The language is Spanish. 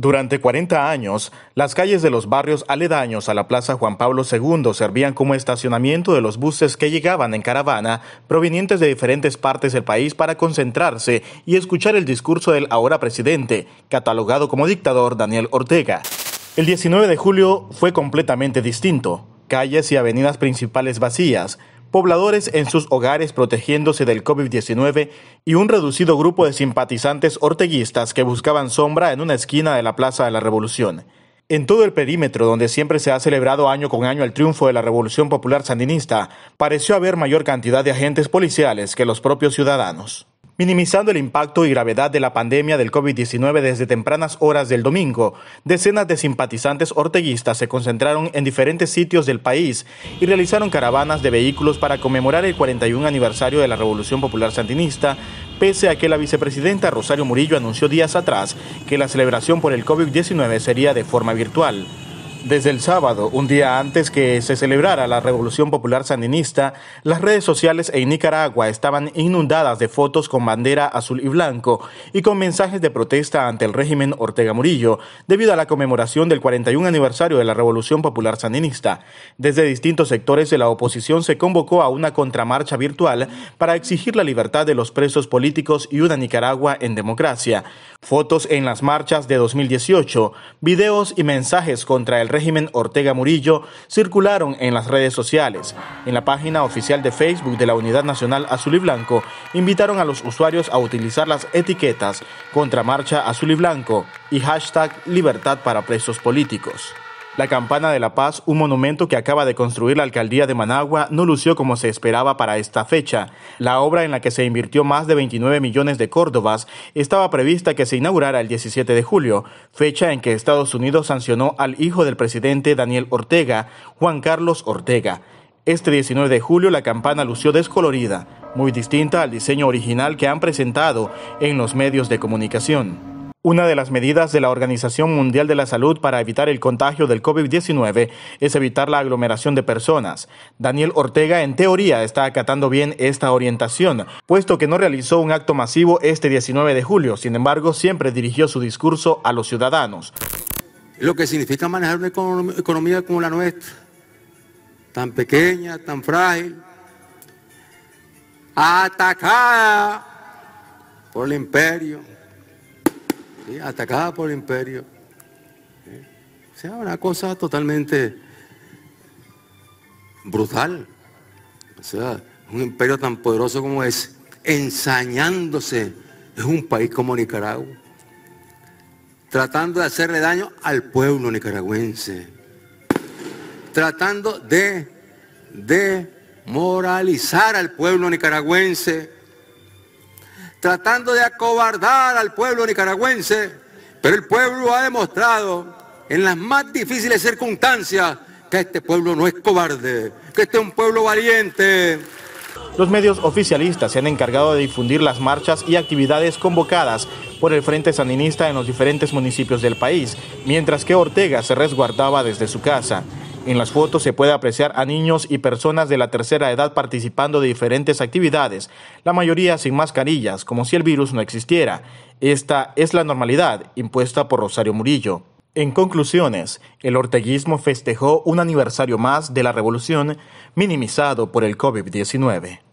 Durante 40 años, las calles de los barrios aledaños a la Plaza Juan Pablo II servían como estacionamiento de los buses que llegaban en caravana provenientes de diferentes partes del país para concentrarse y escuchar el discurso del ahora presidente, catalogado como dictador Daniel Ortega. El 19 de julio fue completamente distinto. Calles y avenidas principales vacías, pobladores en sus hogares protegiéndose del COVID-19 y un reducido grupo de simpatizantes orteguistas que buscaban sombra en una esquina de la Plaza de la Revolución. En todo el perímetro donde siempre se ha celebrado año con año el triunfo de la Revolución Popular Sandinista, pareció haber mayor cantidad de agentes policiales que los propios ciudadanos. Minimizando el impacto y gravedad de la pandemia del COVID-19 desde tempranas horas del domingo, decenas de simpatizantes orteguistas se concentraron en diferentes sitios del país y realizaron caravanas de vehículos para conmemorar el 41 aniversario de la Revolución Popular Sandinista, pese a que la vicepresidenta Rosario Murillo anunció días atrás que la celebración por el COVID-19 sería de forma virtual. Desde el sábado, un día antes que se celebrara la Revolución Popular Sandinista, las redes sociales en Nicaragua estaban inundadas de fotos con bandera azul y blanco y con mensajes de protesta ante el régimen Ortega Murillo debido a la conmemoración del 41 aniversario de la Revolución Popular Sandinista. Desde distintos sectores de la oposición se convocó a una contramarcha virtual para exigir la libertad de los presos políticos y una Nicaragua en democracia. Fotos en las marchas de 2018, videos y mensajes contra el régimen Ortega Murillo circularon en las redes sociales. En la página oficial de Facebook de la Unidad Nacional Azul y Blanco, invitaron a los usuarios a utilizar las etiquetas Contramarcha Azul y Blanco y hashtag Libertad para Presos Políticos. La Campana de la Paz, un monumento que acaba de construir la alcaldía de Managua, no lució como se esperaba para esta fecha. La obra en la que se invirtió más de 29 millones de córdobas estaba prevista que se inaugurara el 17 de julio, fecha en que Estados Unidos sancionó al hijo del presidente Daniel Ortega, Juan Carlos Ortega. Este 19 de julio la campana lució descolorida, muy distinta al diseño original que han presentado en los medios de comunicación. Una de las medidas de la Organización Mundial de la Salud para evitar el contagio del COVID-19 es evitar la aglomeración de personas. Daniel Ortega en teoría está acatando bien esta orientación, puesto que no realizó un acto masivo este 19 de julio, sin embargo siempre dirigió su discurso a los ciudadanos. Lo que significa manejar una economía como la nuestra, tan pequeña, tan frágil, atacada por el imperio atacada por el imperio. O sea, una cosa totalmente brutal. O sea, un imperio tan poderoso como es, ensañándose, en un país como Nicaragua, tratando de hacerle daño al pueblo nicaragüense, tratando de moralizar al pueblo nicaragüense tratando de acobardar al pueblo nicaragüense, pero el pueblo ha demostrado en las más difíciles circunstancias que este pueblo no es cobarde, que este es un pueblo valiente. Los medios oficialistas se han encargado de difundir las marchas y actividades convocadas por el Frente Sandinista en los diferentes municipios del país, mientras que Ortega se resguardaba desde su casa. En las fotos se puede apreciar a niños y personas de la tercera edad participando de diferentes actividades, la mayoría sin mascarillas, como si el virus no existiera. Esta es la normalidad impuesta por Rosario Murillo. En conclusiones, el orteguismo festejó un aniversario más de la revolución minimizado por el COVID-19.